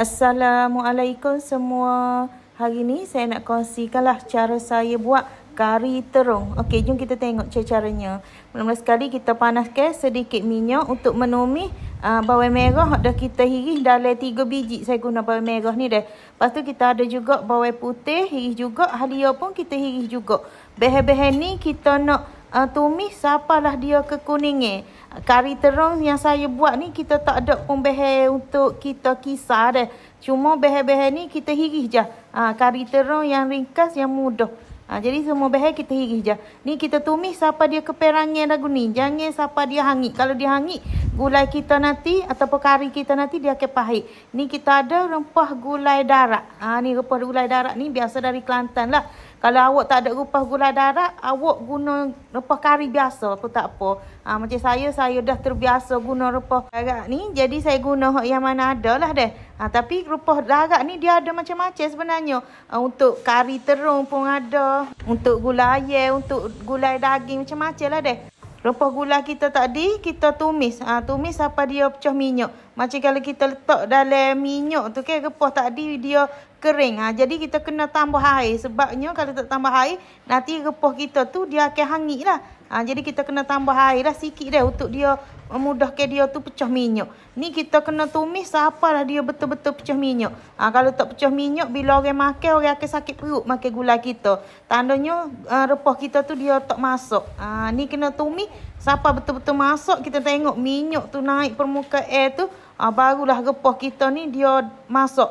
Assalamualaikum semua. Hari ni saya nak kongsikan lah cara saya buat kari terung. Okey, jom kita tengok cara-caranya. Mula-mula sekali kita panaskan sedikit minyak untuk menumis uh, ah, bawang merah. Dah kita hirih dalam 3 biji saya guna bawang merah ni dah. Lepas tu kita ada juga bawang putih, hirih juga. Halia pun kita hirih juga. Behe-behe ni kita nak uh, ah, tumis sapalah dia ke kuningnya. Kari terung yang saya buat ni kita tak ada pun behel untuk kita kisar dah. Cuma behel-behel ni kita hirih je. Uh, kari terung yang ringkas yang mudah. Ha, jadi semua bahan kita hiris je. Ni kita tumis sampai dia keperangnya, lagu ni. Jangan sampai dia hangit. Kalau dia hangit, gulai kita nanti atau kari kita nanti dia akan pahit. Ni kita ada rempah gulai darak. Ha, ni rempah gulai darak ni biasa dari Kelantan lah. Kalau awak tak ada rempah gulai darak, awak guna rempah kari biasa pun tak apa. Ha, macam saya, saya dah terbiasa guna rempah darak ni. Jadi saya guna yang mana ada lah deh. Ha, tapi rupa darat ni dia ada macam-macam sebenarnya. Ha, untuk kari terung pun ada. Untuk gula ayam, untuk gulai daging macam-macam lah deh. Rupa gula kita tadi kita tumis. Ha, tumis apa dia pecah minyak. Macam kalau kita letak dalam minyak tu kan Kepuh tadi dia kering ha. Jadi kita kena tambah air Sebabnya kalau tak tambah air Nanti kepuh kita tu dia akan hangit lah ha. Jadi kita kena tambah air lah sikit dah Untuk dia memudahkan dia tu pecah minyak Ni kita kena tumis Siapalah dia betul-betul pecah minyak ha. Kalau tak pecah minyak Bila orang makan orang akan sakit perut Makan gula kita Tandanya uh, ha, repuh kita tu dia tak masuk ha. Ni kena tumis Siapa betul-betul masuk Kita tengok minyak tu naik permukaan air tu ha, barulah repuh kita ni dia masuk.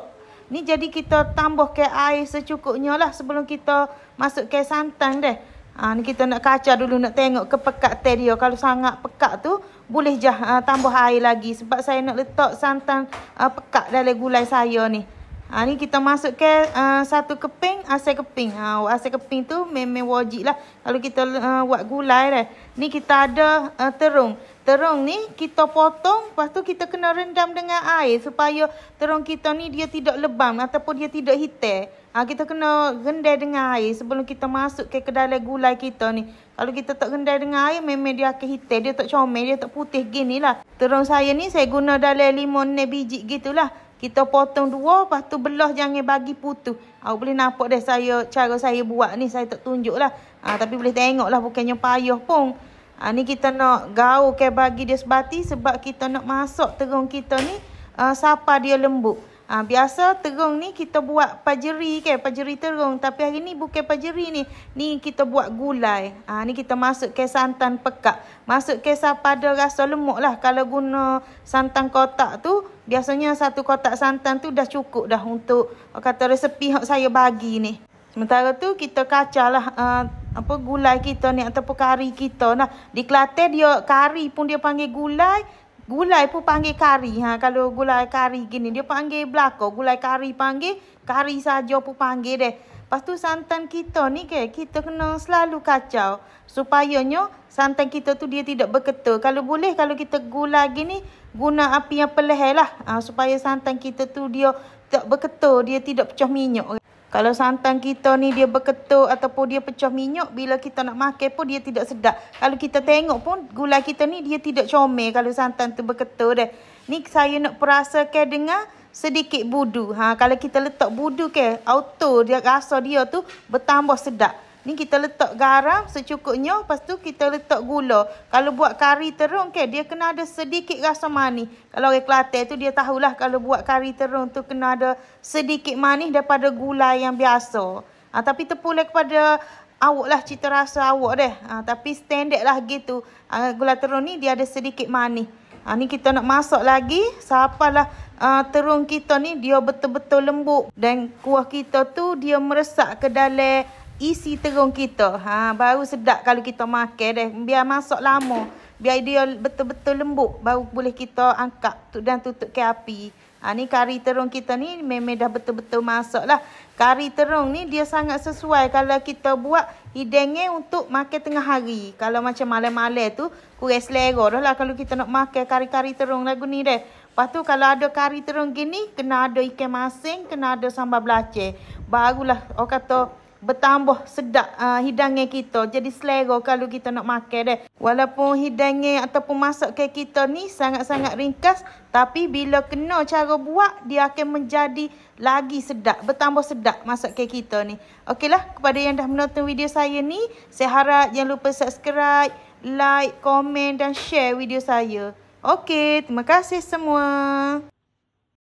Ni jadi kita tambah ke air secukupnya lah sebelum kita masuk ke santan deh. Ha, ni kita nak kaca dulu nak tengok ke pekat teh dia. Kalau sangat pekat tu boleh je uh, ah, tambah air lagi. Sebab saya nak letak santan uh, pekat dalam gulai saya ni. Ha, ni kita masukkan uh, satu keping asal keping. Ha, asal keping tu memang wajib lah. Kalau kita uh, buat gulai dah. Kan, ni kita ada uh, terung. Terung ni kita potong. Lepas tu kita kena rendam dengan air. Supaya terung kita ni dia tidak lebam. Ataupun dia tidak hitam. Ha, kita kena rendai dengan air sebelum kita masuk ke kedalai gulai kita ni. Kalau kita tak rendai dengan air, memang dia akan hitam. Dia tak comel, dia tak putih gini lah. Terung saya ni saya guna dalam limon ni biji gitulah. Kita potong dua, lepas tu belah jangan bagi putus. Awak boleh nampak dah saya, cara saya buat ni, saya tak tunjuk lah. Ha, tapi boleh tengok lah, bukannya payah pun. Ha, ni kita nak gaul ke bagi dia sebati sebab kita nak masuk terung kita ni, uh, ah, sapa dia lembut. Ha, biasa terung ni kita buat pajeri ke, pajeri terung. Tapi hari ni bukan pajeri ni. Ni kita buat gulai. Ha, ni kita masuk ke santan pekat. Masuk ke pada rasa lemak lah. Kalau guna santan kotak tu, biasanya satu kotak santan tu dah cukup dah untuk kata resepi yang saya bagi ni. Sementara tu kita kacau lah uh, apa gulai kita ni ataupun kari kita. Nah, di Kelantan dia kari pun dia panggil gulai. Gulai pun panggil kari. Ha, kalau gulai kari gini, dia panggil belakang. Gulai kari panggil, kari saja pun panggil deh. Lepas tu santan kita ni ke, kita kena selalu kacau. supaya Supayanya santan kita tu dia tidak berketul. Kalau boleh, kalau kita gulai gini, guna api yang pelih lah. Ha, supaya santan kita tu dia tak berketul, dia tidak pecah minyak. Kalau santan kita ni dia berketuk ataupun dia pecah minyak bila kita nak makan pun dia tidak sedap. Kalau kita tengok pun gula kita ni dia tidak comel kalau santan tu berketuk dah. Ni saya nak perasa ke dengan sedikit budu. Ha kalau kita letak budu ke auto dia rasa dia tu bertambah sedap. Ni kita letak garam secukupnya. Lepas tu kita letak gula. Kalau buat kari terung ke. Dia kena ada sedikit rasa manis. Kalau orang Kelantan tu dia tahulah. Kalau buat kari terung tu kena ada sedikit manis. Daripada gula yang biasa. Ha, tapi terpulih kepada awak lah cita rasa awak deh. Ha, tapi standard lah gitu. Ha, gula terung ni dia ada sedikit manis. Ha, ni kita nak masak lagi. Sapalah uh, ha, terung kita ni dia betul-betul lembut. Dan kuah kita tu dia meresap ke dalam isi terung kita. Ha, baru sedap kalau kita makan dah. Biar masak lama. Biar dia betul-betul lembut. Baru boleh kita angkat tu dan tutup ke api. Ha, ni kari terung kita ni memang dah betul-betul masak lah. Kari terung ni dia sangat sesuai kalau kita buat hidangnya untuk makan tengah hari. Kalau macam malam-malam tu kurang selera dah lah kalau kita nak makan kari-kari terung lagu ni dah. Lepas tu kalau ada kari terung gini kena ada ikan masing, kena ada sambal belacan. Barulah orang kata bertambah sedap uh, ah, hidangan kita. Jadi selera kalau kita nak makan dah. Walaupun hidangan ataupun ke kita ni sangat-sangat ringkas. Tapi bila kena cara buat, dia akan menjadi lagi sedap. Bertambah sedap masak ke kita ni. Okeylah, kepada yang dah menonton video saya ni. Saya harap jangan lupa subscribe, like, komen dan share video saya. Okey, terima kasih semua.